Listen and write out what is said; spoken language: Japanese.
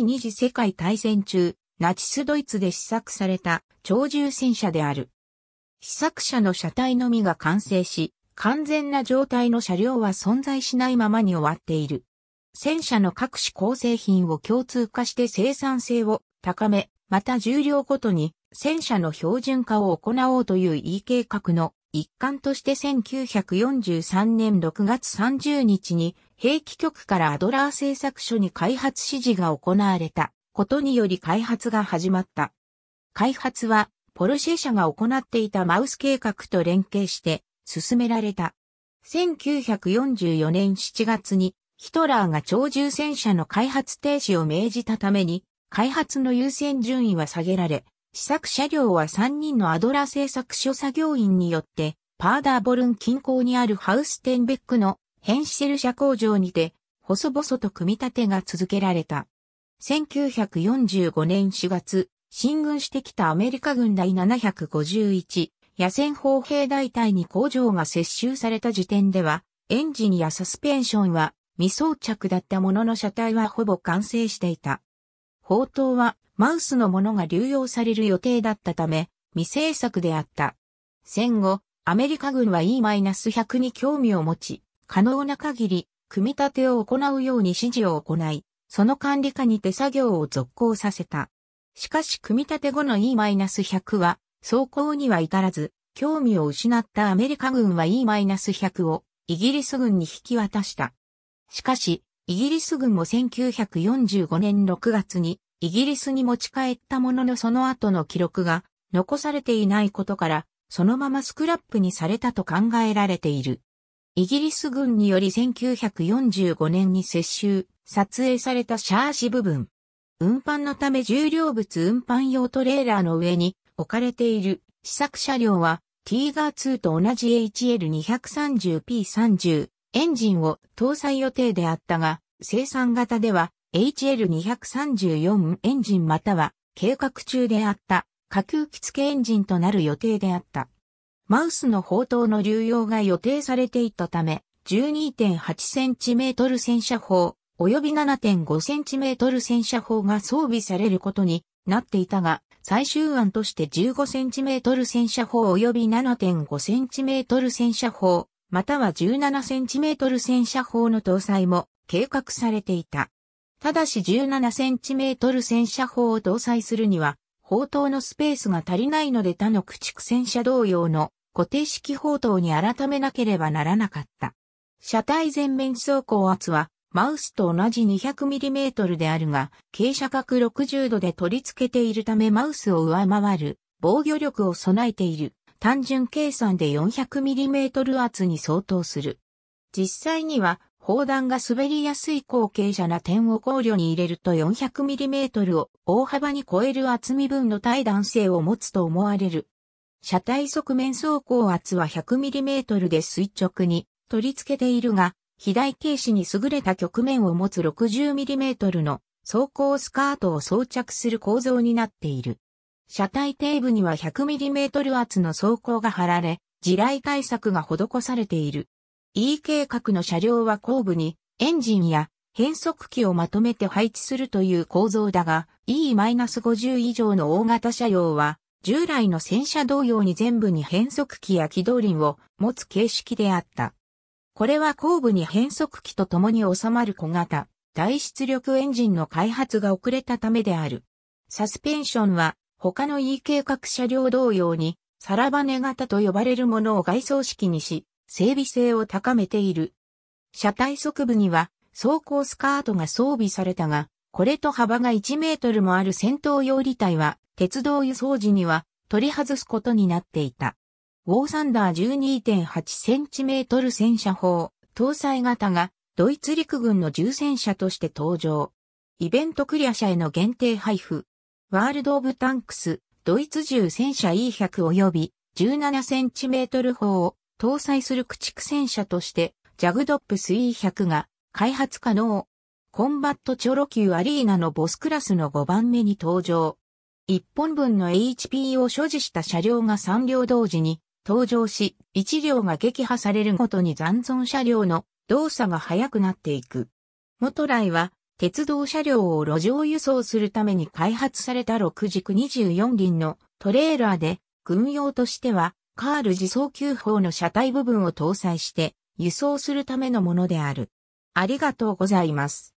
第二次世界大戦中、ナチスドイツで試作された超重戦車である。試作車の車体のみが完成し、完全な状態の車両は存在しないままに終わっている。戦車の各種構成品を共通化して生産性を高め、また重量ごとに戦車の標準化を行おうという E 計画の一環として1943年6月30日に兵器局からアドラー製作所に開発指示が行われたことにより開発が始まった。開発はポルシェ社が行っていたマウス計画と連携して進められた。1944年7月にヒトラーが超重戦車の開発停止を命じたために開発の優先順位は下げられ、試作車両は3人のアドラ製作所作業員によって、パーダーボルン近郊にあるハウステンベックのヘンシェル車工場にて、細々と組み立てが続けられた。1945年4月、進軍してきたアメリカ軍第751野戦砲兵大隊に工場が接収された時点では、エンジンやサスペンションは未装着だったものの車体はほぼ完成していた。砲塔はマウスのものが流用される予定だったため、未製作であった。戦後、アメリカ軍は E-100 に興味を持ち、可能な限り、組み立てを行うように指示を行い、その管理下に手作業を続行させた。しかし組み立て後の E-100 は、走行には至らず、興味を失ったアメリカ軍は E-100 をイギリス軍に引き渡した。しかし、イギリス軍も1945年6月にイギリスに持ち帰ったもののその後の記録が残されていないことから、そのままスクラップにされたと考えられている。イギリス軍により1945年に接収、撮影されたシャーシ部分。運搬のため重量物運搬用トレーラーの上に置かれている試作車両はティーガー2と同じ HL230P30 エンジンを搭載予定であったが、生産型では HL234 エンジンまたは計画中であった下級機付けエンジンとなる予定であった。マウスの砲塔の流用が予定されていたため、12.8cm 戦車砲、及び 7.5cm 戦車砲が装備されることになっていたが、最終案として 15cm 戦車砲及び 7.5cm 戦車砲、または 17cm 戦車砲の搭載も計画されていた。ただし 17cm 戦車砲を搭載するには、砲塔のスペースが足りないので他の駆逐戦車同様の固定式砲塔に改めなければならなかった。車体全面走行圧は、マウスと同じ 200mm であるが、傾斜角60度で取り付けているためマウスを上回る防御力を備えている。単純計算で 400mm 圧に相当する。実際には砲弾が滑りやすい後継者な点を考慮に入れると 400mm を大幅に超える厚み分の耐弾性を持つと思われる。車体側面走行圧は 100mm で垂直に取り付けているが、肥大軽視に優れた局面を持つ 60mm の走行スカートを装着する構造になっている。車体底部には 100mm 圧の走行が貼られ、地雷対策が施されている。E 計画の車両は後部にエンジンや変速機をまとめて配置するという構造だが E-50 以上の大型車両は従来の戦車同様に全部に変速機や機動輪を持つ形式であった。これは後部に変速機と共に収まる小型、大出力エンジンの開発が遅れたためである。サスペンションは他の E 計画車両同様にサラバネ型と呼ばれるものを外装式にし、整備性を高めている。車体側部には走行スカートが装備されたが、これと幅が1メートルもある戦闘用履体は、鉄道輸送時には取り外すことになっていた。ウォーサンダー1 2 8トル戦車砲、搭載型が、ドイツ陸軍の重戦車として登場。イベントクリア車への限定配布。ワールド・オブ・タンクス、ドイツ重戦車 E100 及び1 7トル砲搭載する駆逐戦車として、ジャグドップス E100 が開発可能。コンバットチョロ級アリーナのボスクラスの5番目に登場。1本分の HP を所持した車両が3両同時に登場し、1両が撃破されるごとに残存車両の動作が速くなっていく。元来は、鉄道車両を路上輸送するために開発された6軸24輪のトレーラーで、軍用としてはカール自走急砲の車体部分を搭載して輸送するためのものである。ありがとうございます。